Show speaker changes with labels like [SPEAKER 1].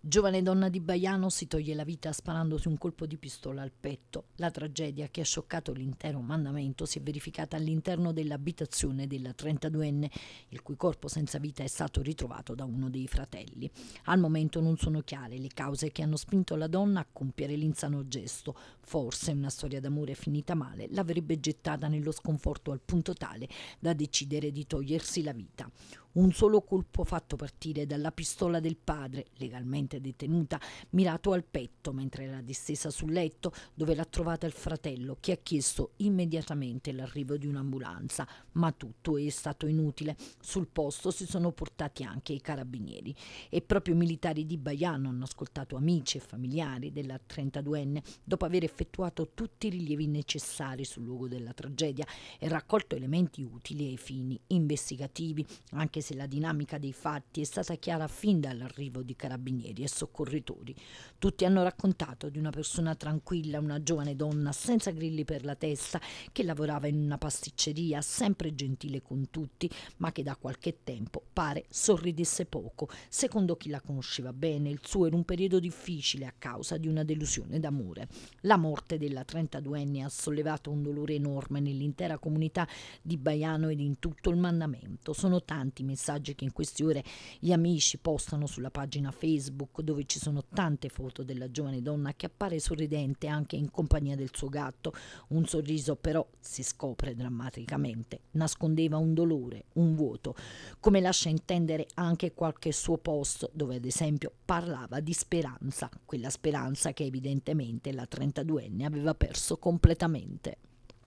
[SPEAKER 1] Giovane donna di Baiano si toglie la vita sparandosi un colpo di pistola al petto. La tragedia che ha scioccato l'intero mandamento si è verificata all'interno dell'abitazione della 32enne, il cui corpo senza vita è stato ritrovato da uno dei fratelli. Al momento non sono chiare le cause che hanno spinto la donna a compiere l'insano gesto. Forse una storia d'amore finita male l'avrebbe gettata nello sconforto al punto tale da decidere di togliersi la vita. Un solo colpo fatto partire dalla pistola del padre, legalmente detenuta, mirato al petto mentre era distesa sul letto, dove l'ha trovata il fratello, che ha chiesto immediatamente l'arrivo di un'ambulanza, ma tutto è stato inutile. Sul posto si sono portati anche i carabinieri e proprio i militari di Baiano hanno ascoltato amici e familiari della 32enne dopo aver effettuato tutti i rilievi necessari sul luogo della tragedia e raccolto elementi utili ai fini investigativi, anche se se la dinamica dei fatti è stata chiara fin dall'arrivo di carabinieri e soccorritori. Tutti hanno raccontato di una persona tranquilla, una giovane donna senza grilli per la testa, che lavorava in una pasticceria, sempre gentile con tutti, ma che da qualche tempo pare sorridesse poco. Secondo chi la conosceva bene, il suo era un periodo difficile a causa di una delusione d'amore. La morte della 32enne ha sollevato un dolore enorme nell'intera comunità di Baiano ed in tutto il mandamento. Sono tanti messaggi che in queste ore gli amici postano sulla pagina Facebook dove ci sono tante foto della giovane donna che appare sorridente anche in compagnia del suo gatto. Un sorriso però, si scopre drammaticamente, nascondeva un dolore, un vuoto, come lascia intendere anche qualche suo post dove ad esempio parlava di speranza, quella speranza che evidentemente la 32enne aveva perso completamente.